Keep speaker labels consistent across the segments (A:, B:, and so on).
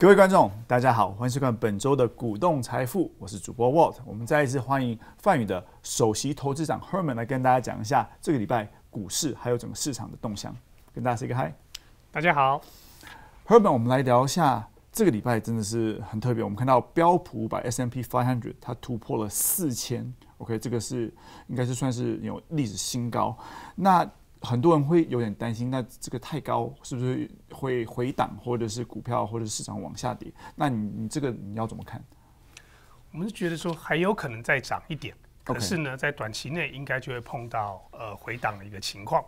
A: 各位观众，大家好，欢迎收看本周的股动财富，我是主播 Walt。我们再一次欢迎泛宇的首席投资长 Herman 来跟大家讲一下这个礼拜股市还有整个市场的动向，跟大家 say 个嗨。大家好，Herman，我们来聊一下这个礼拜真的是很特别。我们看到标普五百 S M P five hundred 它突破了四千，OK，这个是应该是算是有历史新高。那很多人会有点担心，那这个太高是不是会回档，或者是股票或者市场往下跌？那你你这个你要怎么看？我们是觉得
B: 说还有可能再涨一点，可是呢，在短期内应该就会碰到呃回档的一个情况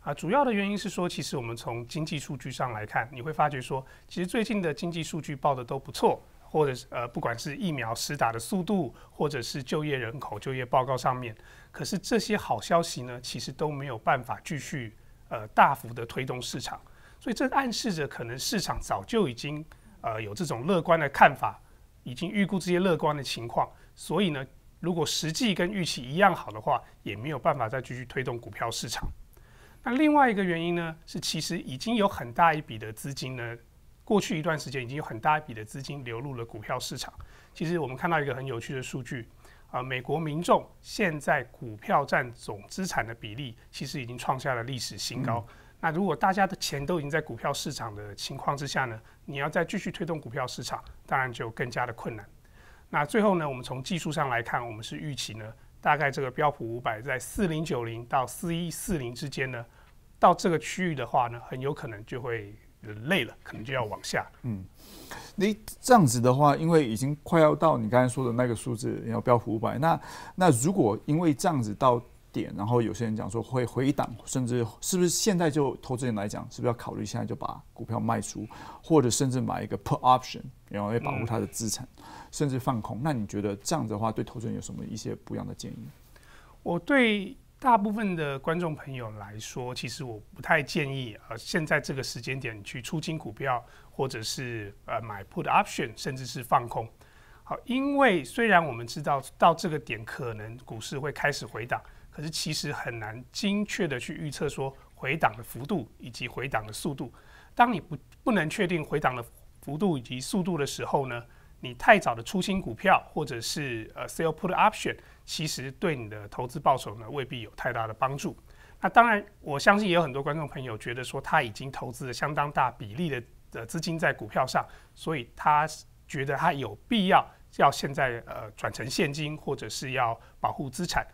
B: 啊。主要的原因是说，其实我们从经济数据上来看，你会发觉说，其实最近的经济数据报的都不错。或者是呃，不管是疫苗实打的速度，或者是就业人口就业报告上面，可是这些好消息呢，其实都没有办法继续呃大幅的推动市场，所以这暗示着可能市场早就已经呃有这种乐观的看法，已经预估这些乐观的情况，所以呢，如果实际跟预期一样好的话，也没有办法再继续推动股票市场。那另外一个原因呢，是其实已经有很大一笔的资金呢。过去一段时间，已经有很大一笔的资金流入了股票市场。其实我们看到一个很有趣的数据，啊，美国民众现在股票占总资产的比例，其实已经创下了历史新高。那如果大家的钱都已经在股票市场的情况之下呢，你要再继续推动股票市场，当然就更加的困难。那最后呢，我们从技术上来看，我们是预期呢，大概这个标普五百在四零九零到四一四零之间呢，到这个区域的话呢，很有可能就会。累了，可能就要
A: 往下。嗯，你这样子的话，因为已经快要到你刚才说的那个数字，你要标五百。那那如果因为这样子到点，然后有些人讲说会回档，甚至是不是现在就投资人来讲，是不是要考虑现在就把股票卖出，或者甚至买一个 put option，然后来保护他的资产，甚至放空？那你觉得这样子的话，对投资人有什么一些不一样的建议？
B: 我对。大部分的观众朋友来说，其实我不太建议呃现在这个时间点去出清股票，或者是呃买 put option，甚至是放空。好，因为虽然我们知道到这个点可能股市会开始回档，可是其实很难精确的去预测说回档的幅度以及回档的速度。当你不不能确定回档的幅度以及速度的时候呢，你太早的出清股票，或者是呃 sell put option。其实对你的投资报酬呢，未必有太大的帮助。那当然，我相信也有很多观众朋友觉得说，他已经投资了相当大比例的的资金在股票上，所以他觉得他有必要要现在呃转成现金，或者是要保护资产。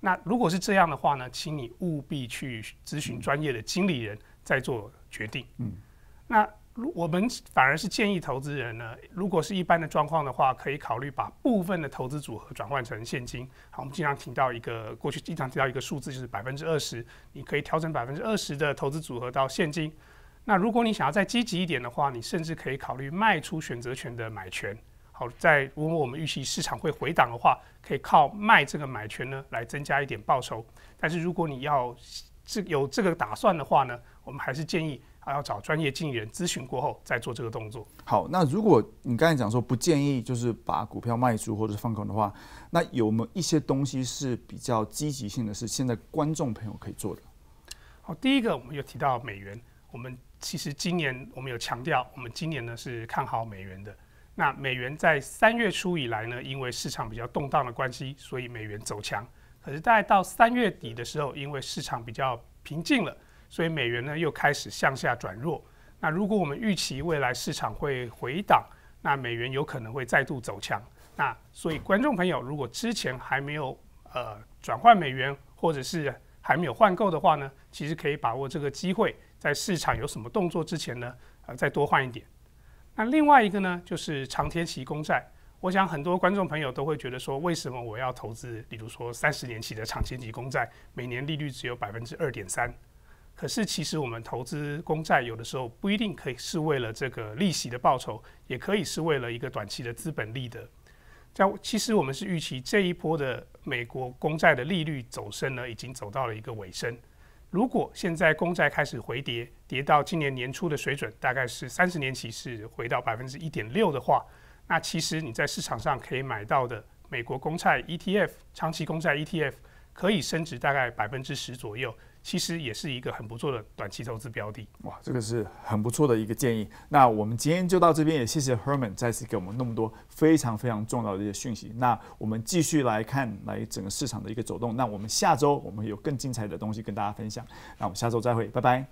B: 那如果是这样的话呢，请你务必去咨询专业的经理人再做决定。嗯，那。我们反而是建议投资人呢，如果是一般的状况的话，可以考虑把部分的投资组合转换成现金。好，我们经常提到一个过去经常提到一个数字，就是百分之二十，你可以调整百分之二十的投资组合到现金。那如果你想要再积极一点的话，你甚至可以考虑卖出选择权的买权。好，在如果我们预期市场会回档的话，可以靠卖这个买权呢来增加一点报酬。但是如果你要这有这个打算的话呢，我们还是建议。要找专业经纪人咨询过后再做这个动作。
A: 好，那如果你刚才讲说不建议就是把股票卖出或者是放空的话，那有没有一些东西是比较积极性的，是现在观众朋友可以做的？
B: 好，第一个我们有提到美元，我们其实今年我们有强调，我们今年呢是看好美元的。那美元在三月初以来呢，因为市场比较动荡的关系，所以美元走强。可是大概到三月底的时候，因为市场比较平静了。所以美元呢又开始向下转弱。那如果我们预期未来市场会回档，那美元有可能会再度走强。那所以观众朋友如果之前还没有呃转换美元，或者是还没有换够的话呢，其实可以把握这个机会，在市场有什么动作之前呢，呃再多换一点。那另外一个呢就是长天期公债。我想很多观众朋友都会觉得说，为什么我要投资，比如说三十年期的长天期公债，每年利率只有百分之二点三？可是，其实我们投资公债有的时候不一定可以是为了这个利息的报酬，也可以是为了一个短期的资本利得。在其实我们是预期这一波的美国公债的利率走升呢，已经走到了一个尾声。如果现在公债开始回跌，跌到今年年初的水准，大概是三十年期是回到百分之一点六的话，那其实你在市场上可以买到的美国公债 ETF、长期公债 ETF 可以升值大概百分之十左右。其实也是一个很不错的短期投资标的。
A: 哇，这个是很不错的一个建议。那我们今天就到这边，也谢谢 Herman 再次给我们那么多非常非常重要的一些讯息。那我们继续来看来整个市场的一个走动。那我们下周我们有更精彩的东西跟大家分享。那我们下周再会，拜拜。